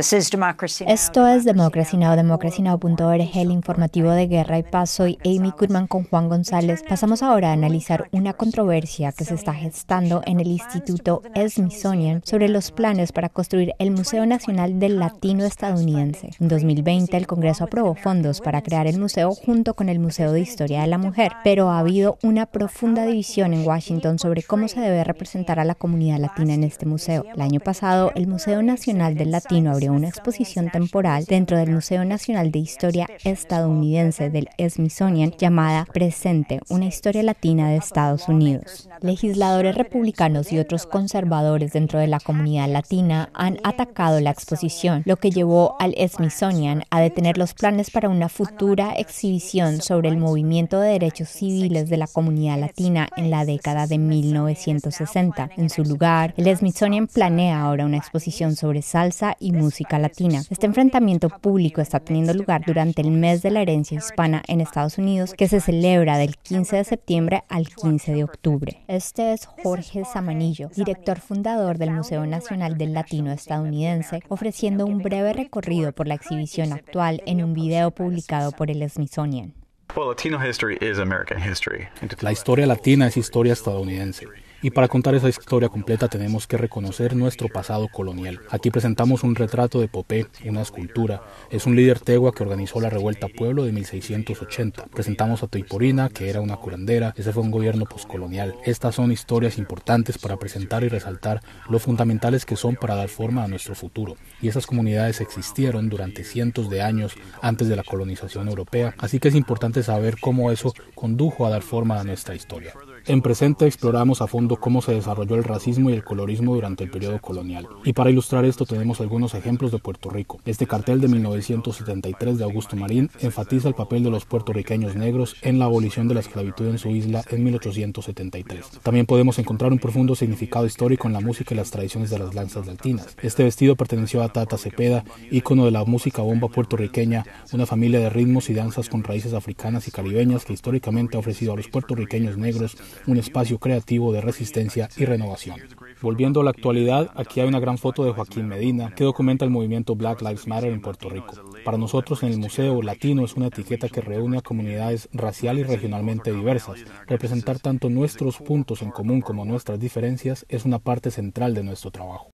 Esto es Democracy Now!, democracynow.org, el informativo de Guerra y Paso y Amy Goodman con Juan González. Pasamos ahora a analizar una controversia que se está gestando en el Instituto Smithsonian sobre los planes para construir el Museo Nacional del Latino Estadounidense. En 2020, el Congreso aprobó fondos para crear el museo junto con el Museo de Historia de la Mujer, pero ha habido una profunda división en Washington sobre cómo se debe representar a la comunidad latina en este museo. El año pasado, el Museo Nacional del Latino abrió una exposición temporal dentro del Museo Nacional de Historia Estadounidense del Smithsonian llamada Presente, una historia latina de Estados Unidos. Legisladores republicanos y otros conservadores dentro de la comunidad latina han atacado la exposición, lo que llevó al Smithsonian a detener los planes para una futura exhibición sobre el movimiento de derechos civiles de la comunidad latina en la década de 1960. En su lugar, el Smithsonian planea ahora una exposición sobre salsa y música latina. Este enfrentamiento público está teniendo lugar durante el mes de la herencia hispana en Estados Unidos, que se celebra del 15 de septiembre al 15 de octubre. Este es Jorge Samanillo, director fundador del Museo Nacional del Latino Estadounidense, ofreciendo un breve recorrido por la exhibición actual en un video publicado por el Smithsonian. La historia latina es historia estadounidense. Y para contar esa historia completa tenemos que reconocer nuestro pasado colonial. Aquí presentamos un retrato de Popé, una escultura. Es un líder tegua que organizó la revuelta Pueblo de 1680. Presentamos a Teiporina, que era una curandera. Ese fue un gobierno postcolonial. Estas son historias importantes para presentar y resaltar lo fundamentales que son para dar forma a nuestro futuro. Y esas comunidades existieron durante cientos de años antes de la colonización europea. Así que es importante saber cómo eso condujo a dar forma a nuestra historia. En presente exploramos a fondo cómo se desarrolló el racismo y el colorismo durante el periodo colonial. Y para ilustrar esto tenemos algunos ejemplos de Puerto Rico. Este cartel de 1973 de Augusto Marín enfatiza el papel de los puertorriqueños negros en la abolición de la esclavitud en su isla en 1873. También podemos encontrar un profundo significado histórico en la música y las tradiciones de las lanzas latinas. Este vestido perteneció a Tata Cepeda, ícono de la música bomba puertorriqueña, una familia de ritmos y danzas con raíces africanas y caribeñas que históricamente ha ofrecido a los puertorriqueños negros un espacio creativo de resistencia y renovación. Volviendo a la actualidad, aquí hay una gran foto de Joaquín Medina que documenta el movimiento Black Lives Matter en Puerto Rico. Para nosotros en el Museo Latino es una etiqueta que reúne a comunidades racial y regionalmente diversas. Representar tanto nuestros puntos en común como nuestras diferencias es una parte central de nuestro trabajo.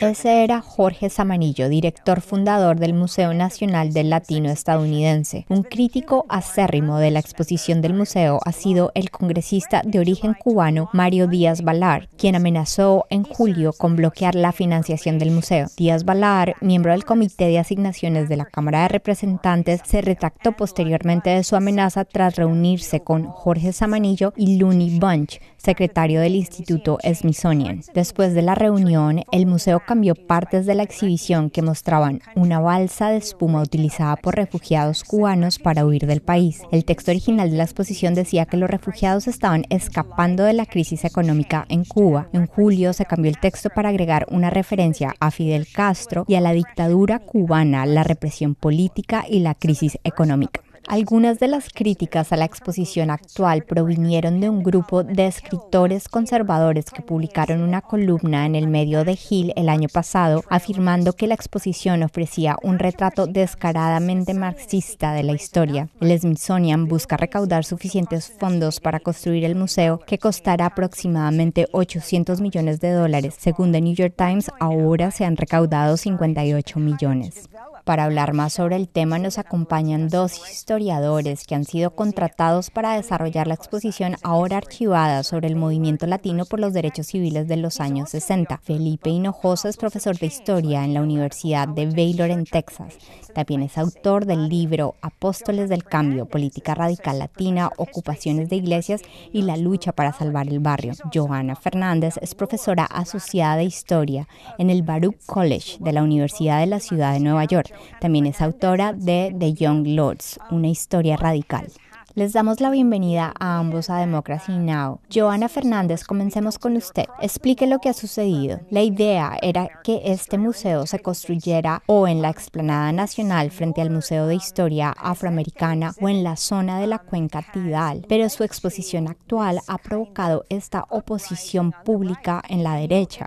Ese era Jorge Zamanillo, director fundador del Museo Nacional del Latino Estadounidense. Un crítico acérrimo de la exposición del museo ha sido el congresista de origen cubano cubano Mario Díaz Balar, quien amenazó en julio con bloquear la financiación del museo. Díaz Balar, miembro del Comité de Asignaciones de la Cámara de Representantes, se retractó posteriormente de su amenaza tras reunirse con Jorge Samanillo y Looney Bunch, secretario del Instituto Smithsonian. Después de la reunión, el museo cambió partes de la exhibición que mostraban una balsa de espuma utilizada por refugiados cubanos para huir del país. El texto original de la exposición decía que los refugiados estaban escapando de la crisis económica en Cuba, en julio se cambió el texto para agregar una referencia a Fidel Castro y a la dictadura cubana, la represión política y la crisis económica. Algunas de las críticas a la exposición actual provinieron de un grupo de escritores conservadores que publicaron una columna en el medio de Hill el año pasado afirmando que la exposición ofrecía un retrato descaradamente marxista de la historia. El Smithsonian busca recaudar suficientes fondos para construir el museo que costará aproximadamente 800 millones de dólares. Según The New York Times, ahora se han recaudado 58 millones. Para hablar más sobre el tema nos acompañan dos historiadores que han sido contratados para desarrollar la exposición ahora archivada sobre el movimiento latino por los derechos civiles de los años 60. Felipe Hinojosa es profesor de historia en la Universidad de Baylor en Texas. También es autor del libro Apóstoles del Cambio, Política Radical Latina, Ocupaciones de Iglesias y la lucha para salvar el barrio. Joana Fernández es profesora asociada de historia en el Baruch College de la Universidad de la Ciudad de Nueva York. También es autora de The Young Lords, una historia radical. Les damos la bienvenida a ambos a Democracy Now. Joana Fernández, comencemos con usted. Explique lo que ha sucedido. La idea era que este museo se construyera o en la explanada nacional frente al Museo de Historia Afroamericana o en la zona de la cuenca Tidal, pero su exposición actual ha provocado esta oposición pública en la derecha.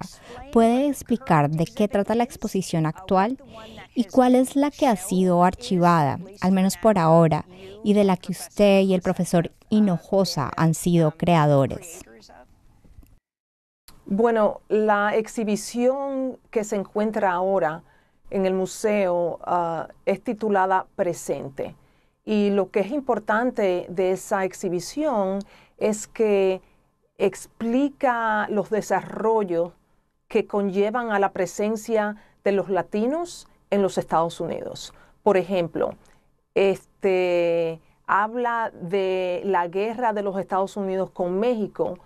¿Puede explicar de qué trata la exposición actual y cuál es la que ha sido archivada, al menos por ahora, y de la que usted y el profesor Hinojosa han sido creadores. Bueno, la exhibición que se encuentra ahora en el museo ah, es titulada Presente. Y lo que es importante de esa exhibición es que explica los desarrollos que conllevan a la presencia de los latinos en los Estados Unidos. Por ejemplo, este, habla de la guerra de los Estados Unidos con México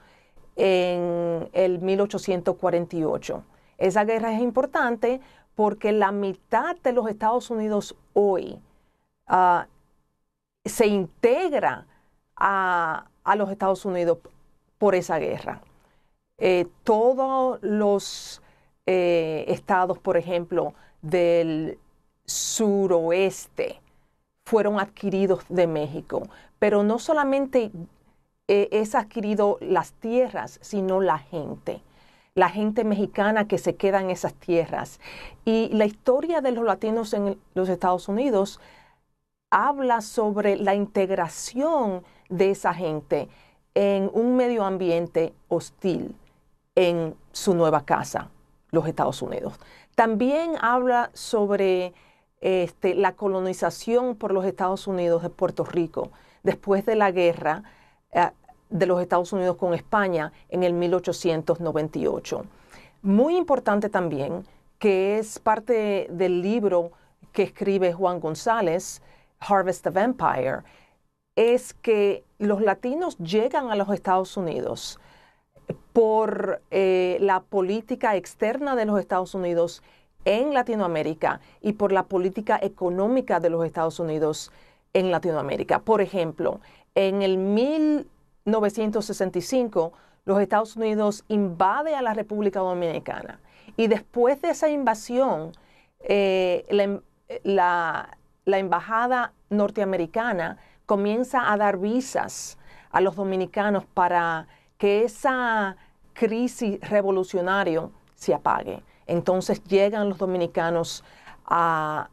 en el 1848. Esa guerra es importante porque la mitad de los Estados Unidos hoy ah, se integra a, los Estados Unidos por esa guerra. Eh, todos los eh, estados, por ejemplo, del suroeste, fueron adquiridos de México. Pero no solamente eh, es adquirido las tierras, sino la gente la gente mexicana que se queda en esas tierras. Y la historia de los latinos en los Estados Unidos habla sobre la integración de esa gente en un medio ambiente hostil en su nueva casa, los Estados Unidos. También habla sobre este, la colonización por los Estados Unidos de Puerto Rico, después de la guerra eh, de los Estados Unidos con España en el 1898. Muy importante también, que es parte del libro que escribe Juan González, Harvest of Empire, es que los latinos llegan a los Estados Unidos por eh, la política externa de los Estados Unidos en Latinoamérica y por la política económica de los Estados Unidos en Latinoamérica. Por ejemplo, en el 1965 los Estados Unidos invade a la República Dominicana y después de esa invasión eh, em-, la, la embajada norteamericana comienza a dar visas a los dominicanos para que esa crisis revolucionaria se apague. Entonces llegan los dominicanos a,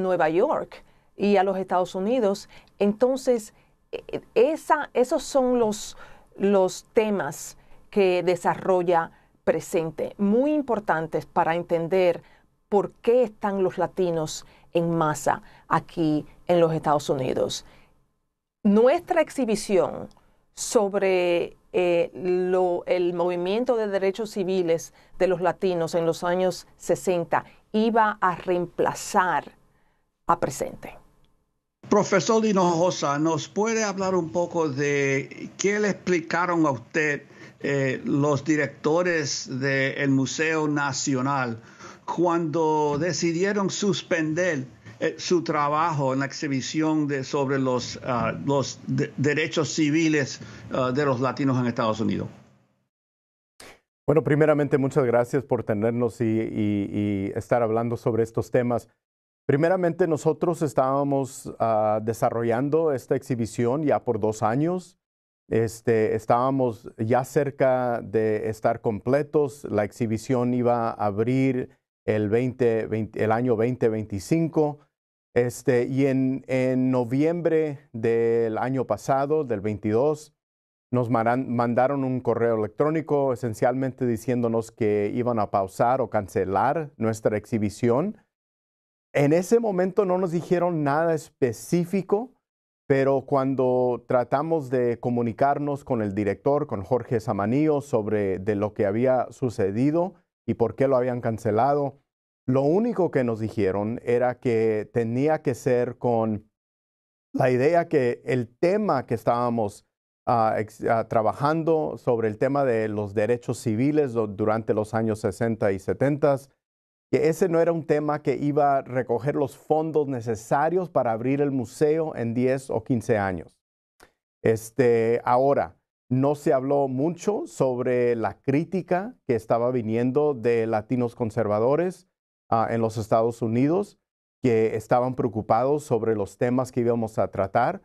Nueva York y a los Estados Unidos. Entonces, e, e, esa, esos son los, los temas que desarrolla presente, muy importantes para entender por qué están los latinos en masa aquí en los Estados Unidos. Nuestra exhibición sobre eh, el movimiento de derechos civiles de los latinos en los años 60 iba a reemplazar a presente. Profesor Dinojosa, ¿nos puede hablar un poco de qué le explicaron a usted eh, los directores del Museo Nacional cuando decidieron suspender eh, su trabajo en la exhibición sobre los, ah, derechos civiles ah, de los latinos en Estados Unidos. Bueno, primeramente muchas gracias por tenernos y, estar hablando sobre estos temas. Primeramente nosotros estábamos ah, desarrollando esta exhibición ya por dos años. Este, estábamos ya cerca de estar completos. La exhibición iba a abrir el, el año 2025 este, y en, noviembre del año pasado, del 22, nos mandaron un correo electrónico esencialmente diciéndonos que iban a pausar o cancelar nuestra exhibición. En ese momento no nos dijeron nada específico, pero cuando tratamos de comunicarnos con el director, con Jorge Samanillo, sobre de lo que había sucedido y por qué lo habían cancelado, lo único que nos dijeron era que tenía que ser con la idea que el tema que estábamos ah, ah, trabajando sobre el tema de los derechos civiles durante los años 60 y 70, que ese no era un tema que iba a recoger los fondos necesarios para abrir el museo en 10 o 15 años. Este, ahora, no se habló mucho sobre la crítica que estaba viniendo de latinos conservadores Ah, en los Estados Unidos que estaban preocupados sobre los temas que íbamos a tratar,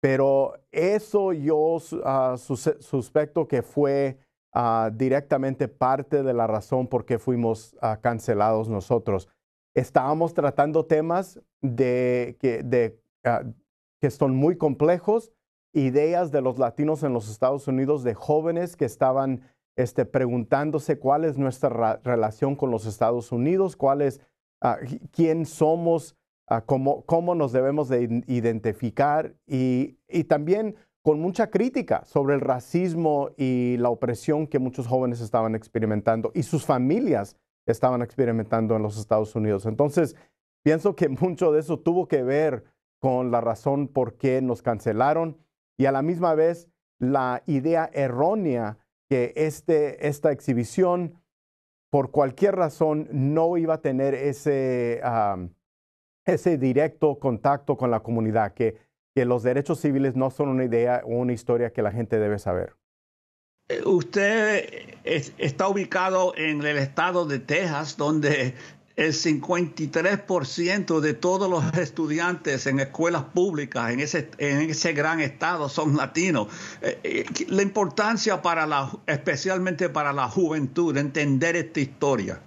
pero eso yo uh, suspecto que fue ah, directamente parte de la razón por qué fuimos cancelados nosotros. Estábamos tratando temas de, que, de, que son muy complejos, ideas de los latinos en los Estados Unidos, de jóvenes que estaban este, preguntándose cuál es nuestra relación con los Estados Unidos, cuál es, ah, quién somos, ah, cómo, nos debemos de identificar y, y, también con mucha crítica sobre el racismo y la opresión que muchos jóvenes estaban experimentando y sus familias estaban experimentando en los Estados Unidos. Entonces, pienso que mucho de eso tuvo que ver con la razón por qué nos cancelaron y a la misma vez la idea errónea que este, esta exhibición, por cualquier razón, no iba a tener ese, ese directo contacto con la comunidad, que, que los derechos civiles no son una idea o una historia que la gente debe saber. Eh, usted está ubicado en el estado de Texas, donde el 53% de todos los estudiantes en escuelas públicas en ese, gran estado son latinos. Eh, eh, la importancia para la, especialmente para la juventud, entender esta historia.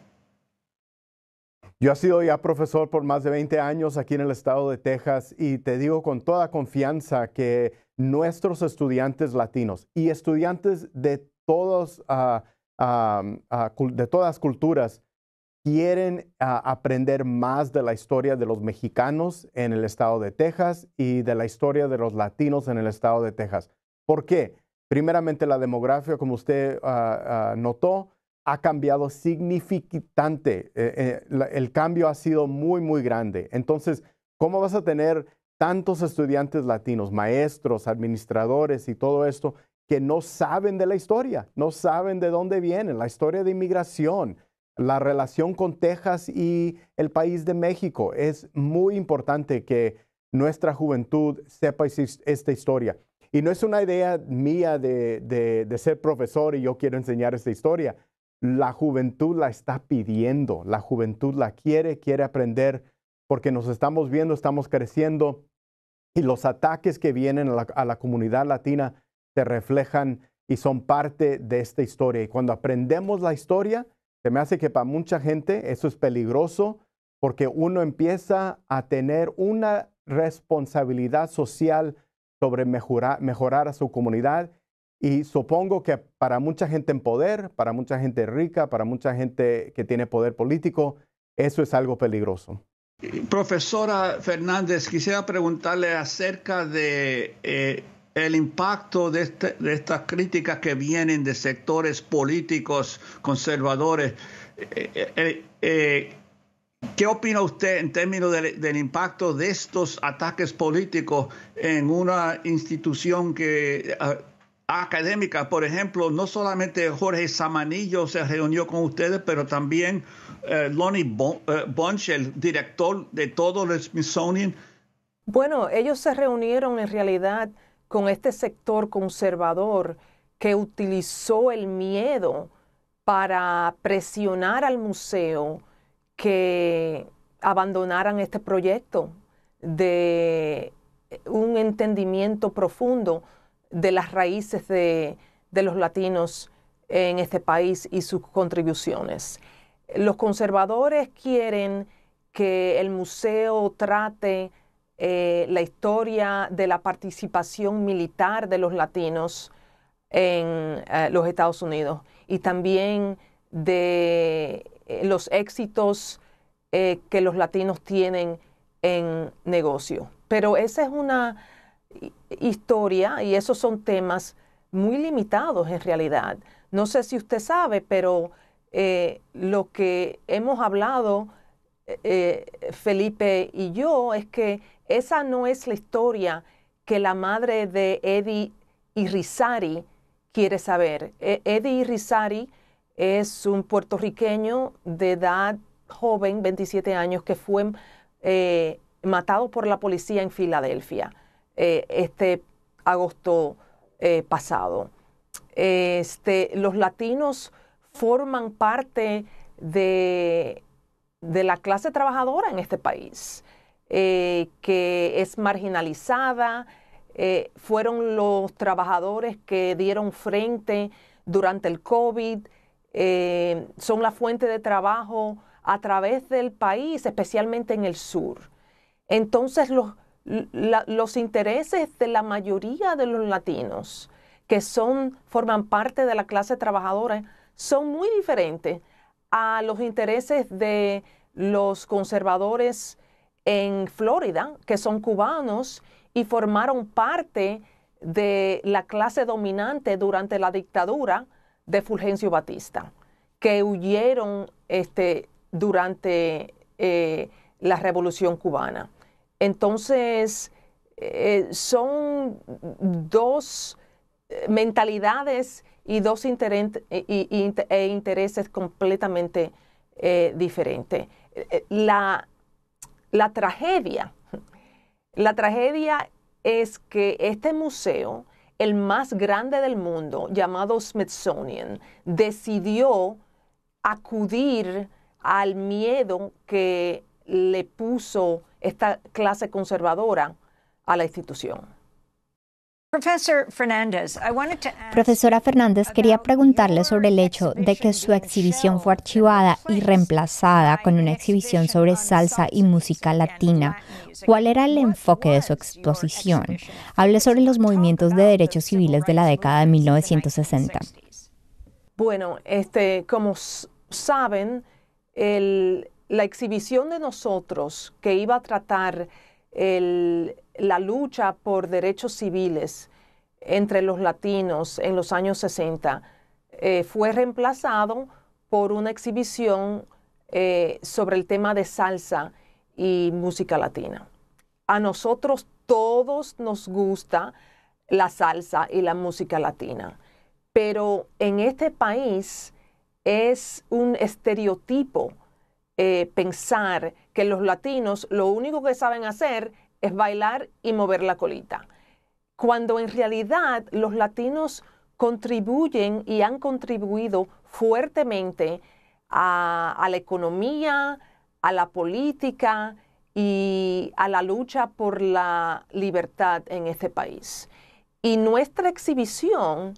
Yo he sido ya profesor por más de 20 años aquí en el estado de Texas y te digo con toda confianza que nuestros estudiantes latinos y estudiantes de, todos, ah, ah, ah, de todas culturas quieren ah, aprender más de la historia de los mexicanos en el estado de Texas y de la historia de los latinos en el estado de Texas. ¿Por qué? Primeramente, la demografía, como usted ah, ah, notó, ha cambiado significante. Eh, eh, el cambio ha sido muy, muy grande. Entonces, ¿cómo vas a tener tantos estudiantes latinos, maestros, administradores y todo esto que no saben de la historia, no saben de dónde vienen, la historia de inmigración, la relación con Texas y el país de México es muy importante que nuestra juventud sepa esta historia. Y no es una idea mía de, ser profesor y yo quiero enseñar esta historia. La juventud la está pidiendo, la juventud la quiere, quiere aprender, porque nos estamos viendo, estamos creciendo y los ataques que vienen a la comunidad latina se reflejan y son parte de esta historia. Y cuando aprendemos la historia, se me hace que para mucha gente eso es peligroso porque uno empieza a tener una responsabilidad social sobre mejorar, a su comunidad y supongo que para mucha gente en poder, para mucha gente rica, para mucha gente que tiene poder político, eso es algo peligroso. Profesora Fernández, quisiera preguntarle acerca de eh, el impacto de, este, de estas críticas que vienen de sectores políticos conservadores. Eh, eh, eh, ¿Qué opina usted en términos del impacto de estos ataques políticos en una institución que académica, por ejemplo, no solamente Jorge Samanillo se reunió con ustedes, pero también Lonnie el director de todo el Smithsonian. Bueno, ellos se reunieron en realidad con este sector conservador que utilizó el miedo para presionar al museo que abandonaran este proyecto de un entendimiento profundo de las raíces de, de los latinos en este país y sus contribuciones. Los conservadores quieren que el museo trate eh, la historia de la participación militar de los latinos en eh, los Estados Unidos y también de eh, los éxitos que los latinos tienen en negocio. Pero esa es una historia y esos son temas muy limitados en realidad. No sé si usted sabe, pero lo que hemos hablado Felipe y yo es que esa no es la historia que la madre de Eddie Irizarry quiere saber. E, Eddie Irizarry es un puertorriqueño de edad joven, 27 años, que fue eh, matado por la policía en Filadelfia eh, este agosto eh, pasado. Este, los latinos forman parte de la clase trabajadora en este país. Eh, que es marginalizada. Eh, fueron los trabajadores que dieron frente durante el COVID. Eh, son la fuente de trabajo a través del país, especialmente en el sur. Entonces, los, los intereses de la mayoría de los latinos que son, forman parte de la clase trabajadora son muy diferentes a los intereses de los conservadores en Florida, que son cubanos y formaron parte de la clase dominante durante la dictadura de Fulgencio Batista, que huyeron este, durante eh, la Revolución cubana. Entonces, eh, son dos eh, mentalidades y dos e, e intereses completamente diferentes. La, la tragedia, la tragedia es que este museo, el más grande del mundo, llamado Smithsonian, decidió acudir al miedo que le puso esta clase conservadora a la institución. Profesora Fernández, quería preguntarle sobre el hecho de que su exhibición fue archivada y reemplazada con una exhibición sobre salsa y música latina. ¿Cuál era el enfoque de su exposición? Hable sobre los movimientos de derechos civiles de la década de 1960. Bueno, este, como saben, la exhibición de nosotros que iba a tratar el, la lucha por derechos civiles entre los latinos en los años 60 eh, fue reemplazado por una exhibición eh, sobre el tema de salsa y música latina. A nosotros todos nos gusta la salsa y la música latina, pero en este país es un estereotipo eh, pensar que los latinos lo único que saben hacer es bailar y mover la colita. Cuando en realidad los latinos contribuyen y han contribuido fuertemente a, la economía, a la política y a la lucha por la libertad en este país. Y nuestra exhibición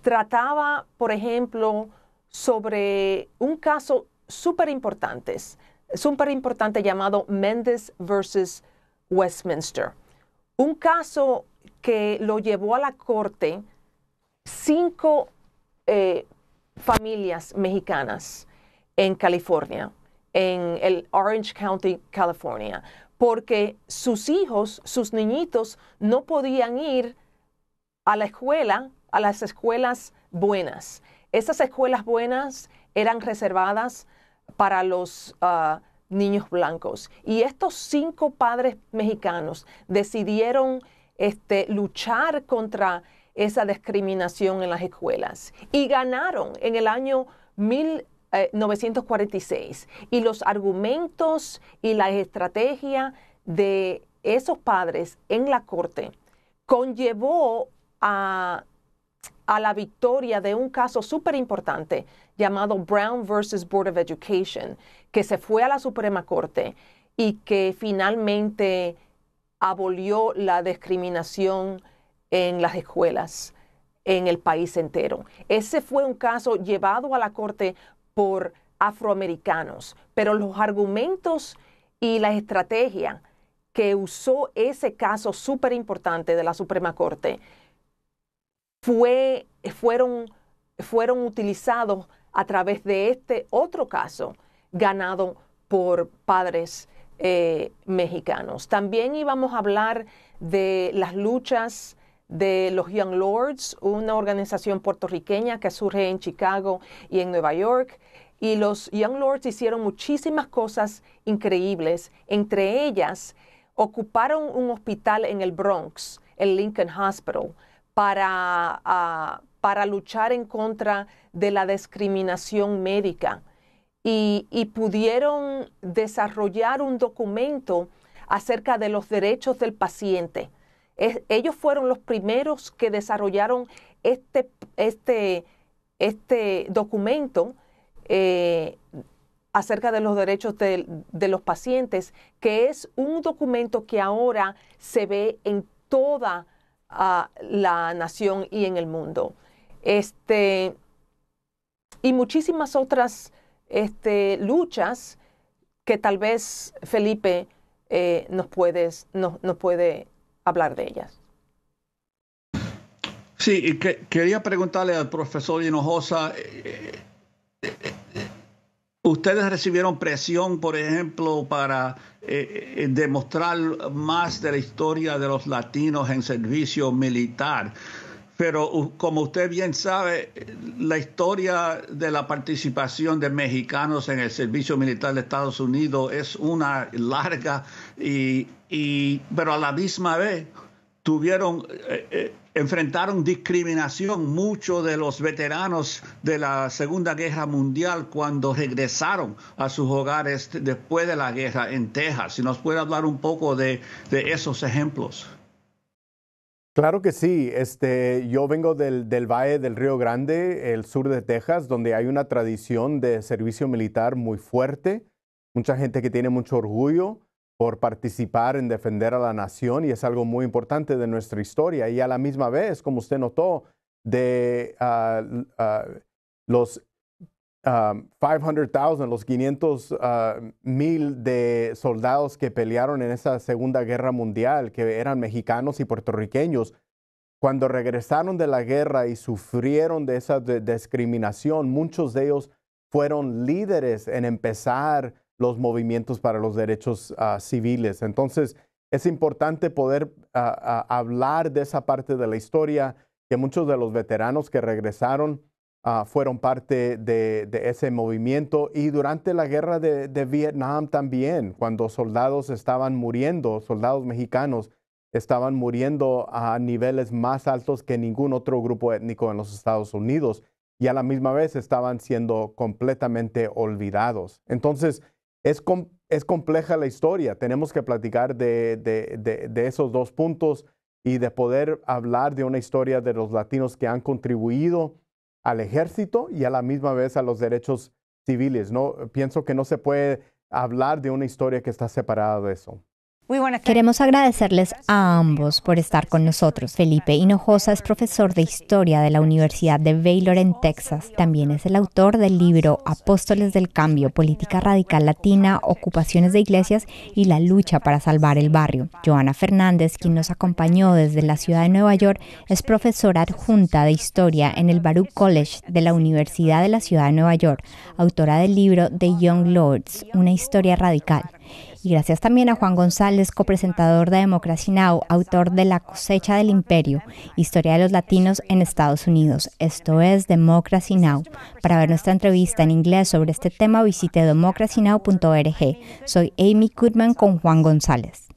trataba, por ejemplo, sobre un caso súper importante, súper importante llamado Méndez versus Westminster. Un caso que lo llevó a la corte cinco eh, familias mexicanas en California, en el Orange County, California, porque sus hijos, sus niñitos, no podían ir a la escuela, a las escuelas buenas. Esas escuelas buenas eran reservadas para los ah, niños blancos. Y estos cinco padres mexicanos decidieron este, luchar contra esa discriminación en las escuelas y ganaron en el año 1946. Eh, y los argumentos y la estrategia de esos padres en la corte conllevó a, a la victoria de un caso súper importante llamado Brown versus Board of Education, que se fue a la Suprema Corte y que finalmente abolió la discriminación en las escuelas en el país entero. Ese fue un caso llevado a la Corte por afroamericanos, pero los argumentos y la estrategia que usó ese caso súper importante de la Suprema Corte fue, fueron, fueron utilizados a través de este otro caso ganado por padres eh, mexicanos. También íbamos a hablar de las luchas de los Young Lords, una organización puertorriqueña que surge en Chicago y en Nueva York. Y los Young Lords hicieron muchísimas cosas increíbles. Entre ellas, ocuparon un hospital en el Bronx, el Lincoln Hospital, para, ah, para luchar en contra de la discriminación médica y, pudieron desarrollar un documento acerca de los derechos del paciente. ellos fueron los primeros que desarrollaron este, este, este documento eh, acerca de los derechos de, los pacientes, que es un documento que ahora se ve en toda ah, la nación y en el mundo. Este, y muchísimas otras este, luchas que tal vez Felipe eh, nos, puedes, nos puede hablar de ellas. Sí, quería preguntarle al profesor Hinojosa, eh, eh, ¿ustedes recibieron presión, por ejemplo, para demostrar más de la historia de los latinos en servicio militar? pero como usted bien sabe, la historia de la participación de mexicanos en el servicio militar de Estados Unidos es una larga, y, y pero a la misma vez tuvieron, eh, eh, enfrentaron discriminación muchos de los veteranos de la Segunda Guerra Mundial cuando regresaron a sus hogares después de la guerra en Texas. Si nos puede hablar un poco de esos ejemplos. Claro que sí. Este, yo vengo del, Valle del Río Grande, el sur de Texas, donde hay una tradición de servicio militar muy fuerte. Mucha gente que tiene mucho orgullo por participar en defender a la nación y es algo muy importante de nuestra historia. Y a la misma vez, como usted notó, de ah, ah, los 500,000, um, los 500 ah, mil de soldados que pelearon en esa Segunda Guerra Mundial, que eran mexicanos y puertorriqueños, cuando regresaron de la guerra y sufrieron de esa discriminación, muchos de ellos fueron líderes en empezar los movimientos para los derechos ah, civiles. Entonces, es importante poder ah, hablar de esa parte de la historia, que muchos de los veteranos que regresaron Ah, fueron parte de, ese movimiento y durante la guerra de, Vietnam también, cuando soldados estaban muriendo, soldados mexicanos estaban muriendo a niveles más altos que ningún otro grupo étnico en los Estados Unidos y a la misma vez estaban siendo completamente olvidados. Entonces, es, es compleja la historia. Tenemos que platicar de, de, esos dos puntos y de poder hablar de una historia de los latinos que han contribuido al ejército y a la misma vez a los derechos civiles. No, pienso que no se puede hablar de una historia que está separada de eso. Queremos agradecerles a ambos por estar con nosotros. Felipe Hinojosa es profesor de historia de la Universidad de Baylor en Texas. También es el autor del libro Apóstoles del Cambio, Política Radical Latina, Ocupaciones de Iglesias y la lucha para salvar el barrio. Joana Fernández, quien nos acompañó desde la ciudad de Nueva York, es profesora adjunta de historia en el Baruch College de la Universidad de la Ciudad de Nueva York, autora del libro The Young Lords, una historia radical y gracias también a Juan González, copresentador de Democracy Now, autor de La cosecha del imperio, historia de los latinos en Estados Unidos. Esto es Democracy Now. Para ver nuestra entrevista en inglés sobre este tema, visite democracynow.org. Soy Amy Goodman con Juan González.